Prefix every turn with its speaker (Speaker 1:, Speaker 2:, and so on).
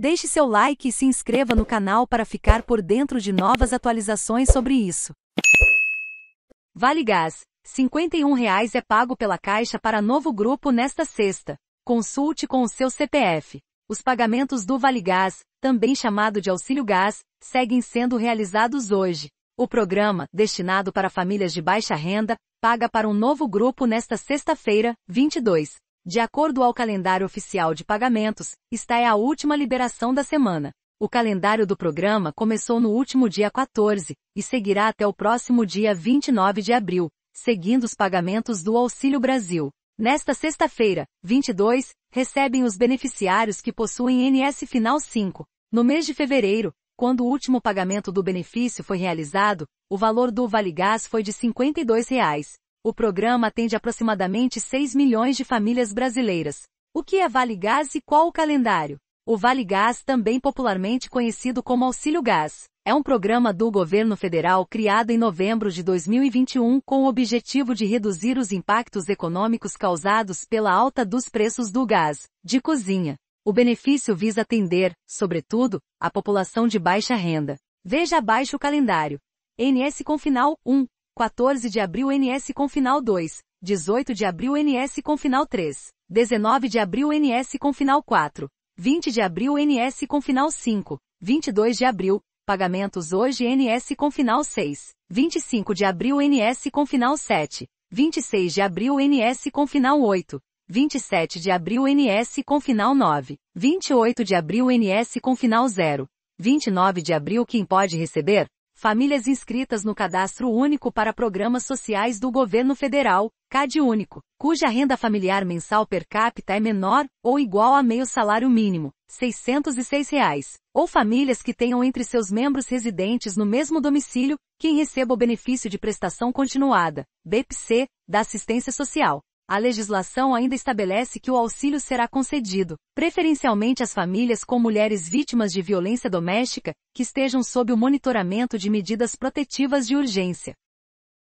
Speaker 1: Deixe seu like e se inscreva no canal para ficar por dentro de novas atualizações sobre isso. Vale Gás. R$ 51,00 é pago pela Caixa para novo grupo nesta sexta. Consulte com o seu CPF. Os pagamentos do Vale Gás, também chamado de Auxílio Gás, seguem sendo realizados hoje. O programa, destinado para famílias de baixa renda, paga para um novo grupo nesta sexta-feira, 22. De acordo ao calendário oficial de pagamentos, esta é a última liberação da semana. O calendário do programa começou no último dia 14 e seguirá até o próximo dia 29 de abril, seguindo os pagamentos do Auxílio Brasil. Nesta sexta-feira, 22, recebem os beneficiários que possuem NS Final 5. No mês de fevereiro, quando o último pagamento do benefício foi realizado, o valor do Vale Gás foi de R$ 52. Reais. O programa atende aproximadamente 6 milhões de famílias brasileiras. O que é Vale Gás e qual o calendário? O Vale Gás, também popularmente conhecido como Auxílio Gás, é um programa do governo federal criado em novembro de 2021 com o objetivo de reduzir os impactos econômicos causados pela alta dos preços do gás de cozinha. O benefício visa atender, sobretudo, a população de baixa renda. Veja abaixo o calendário. NS com final 1, 14 de abril NS com final 2, 18 de abril NS com final 3, 19 de abril NS com final 4, 20 de abril NS com final 5, 22 de abril, pagamentos hoje NS com final 6, 25 de abril NS com final 7, 26 de abril NS com final 8, 27 de abril NS com final 9, 28 de abril NS com final 0, 29 de abril quem pode receber, Famílias inscritas no Cadastro Único para Programas Sociais do Governo Federal, CadÚnico, Único, cuja renda familiar mensal per capita é menor ou igual a meio salário mínimo, R$ 606,00, reais, ou famílias que tenham entre seus membros residentes no mesmo domicílio quem receba o benefício de prestação continuada, BPC, da assistência social, a legislação ainda estabelece que o auxílio será concedido, preferencialmente às famílias com mulheres vítimas de violência doméstica, que estejam sob o monitoramento de medidas protetivas de urgência.